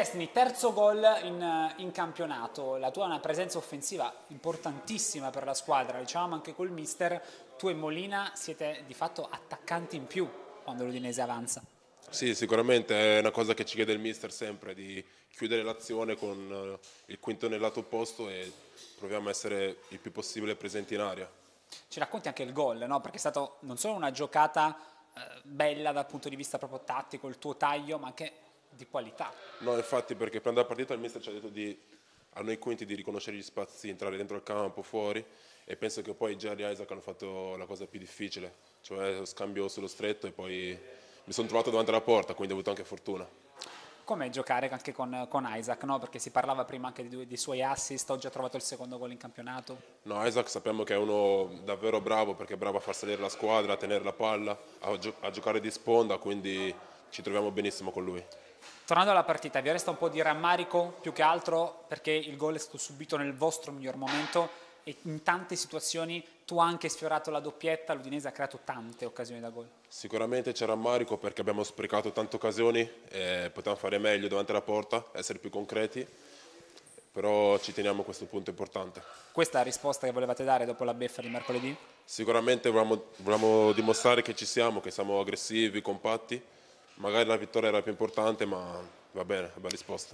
Destini, terzo gol in, eh, in, campionato, la tua è una presenza offensiva importantissima per la squadra, diciamo anche col mister, tu e Molina siete di fatto attaccanti in più quando l'Udinese avanza. Sì, sicuramente è una cosa che ci chiede il mister sempre, di chiudere l'azione con eh, il quinto nel lato opposto e proviamo a essere il più possibile presenti in aria. Ci racconti anche il gol, no? perché è stata non solo una giocata eh, bella dal punto di vista proprio tattico, il tuo taglio, ma anche di qualità. No, infatti perché prima della partita il mister ci ha detto di, a noi quinti di riconoscere gli spazi, entrare dentro il campo, fuori e penso che poi Jerry e Isaac hanno fatto la cosa più difficile, cioè lo scambio sullo stretto e poi mi sono trovato davanti alla porta, quindi ho avuto anche fortuna com'è giocare anche con, con Isaac, no? perché si parlava prima anche dei, dei suoi assist, oggi ha trovato il secondo gol in campionato. No, Isaac sappiamo che è uno davvero bravo perché è bravo a far salire la squadra, a tenere la palla, a, gio a giocare di sponda, quindi ci troviamo benissimo con lui. Tornando alla partita, vi resta un po' di rammarico più che altro perché il gol è stato subito nel vostro miglior momento e in tante situazioni tu hai anche sfiorato la doppietta, l'Udinese ha creato tante occasioni da gol. Sicuramente c'è rammarico perché abbiamo sprecato tante occasioni, eh, potevamo fare meglio davanti alla porta, essere più concreti, però ci teniamo a questo punto importante. Questa è la risposta che volevate dare dopo la beffa di mercoledì? Sicuramente volevamo, volevamo dimostrare che ci siamo, che siamo aggressivi, compatti Magari la vittoria era più importante, ma va bene, bella risposta.